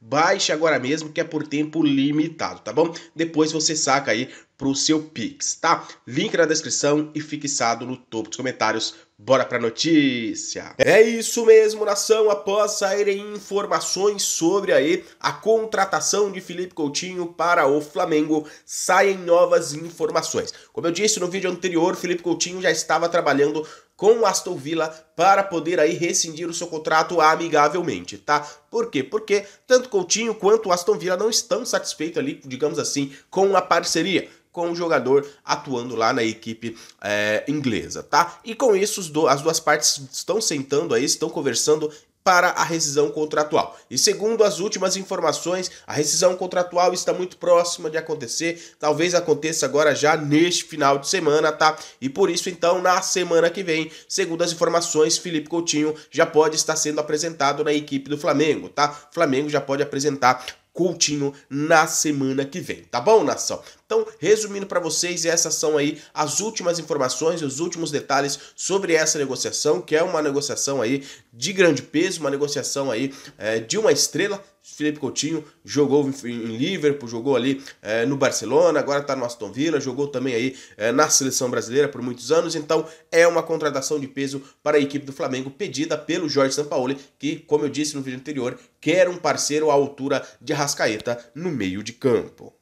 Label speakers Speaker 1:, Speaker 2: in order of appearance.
Speaker 1: Baixe agora mesmo que é por tempo limitado, tá bom? Depois você saca aí pro seu Pix, tá? Link na descrição e fixado no topo dos comentários. Bora pra notícia! É isso mesmo, nação! Após saírem informações sobre aí a contratação de Felipe Coutinho para o Flamengo, saem novas informações. Como eu disse no vídeo anterior, Felipe Coutinho já estava trabalhando com o Aston Villa para poder aí rescindir o seu contrato amigavelmente, tá? Por quê? Porque tanto Coutinho quanto o Aston Villa não estão satisfeitos ali, digamos assim, com a parceria com o jogador atuando lá na equipe é, inglesa, tá? E com isso, as duas partes estão sentando aí, estão conversando para a rescisão contratual. E segundo as últimas informações, a rescisão contratual está muito próxima de acontecer, talvez aconteça agora já neste final de semana, tá? E por isso então, na semana que vem, segundo as informações, Felipe Coutinho já pode estar sendo apresentado na equipe do Flamengo, tá? O Flamengo já pode apresentar Coutinho na semana que vem, tá bom, nação? Então, resumindo para vocês, essas são aí as últimas informações, os últimos detalhes sobre essa negociação, que é uma negociação aí de grande peso, uma negociação aí é, de uma estrela Felipe Coutinho jogou em Liverpool, jogou ali é, no Barcelona, agora está no Aston Villa, jogou também aí é, na seleção brasileira por muitos anos, então é uma contratação de peso para a equipe do Flamengo pedida pelo Jorge Sampaoli, que, como eu disse no vídeo anterior, quer um parceiro à altura de Rascaeta no meio de campo.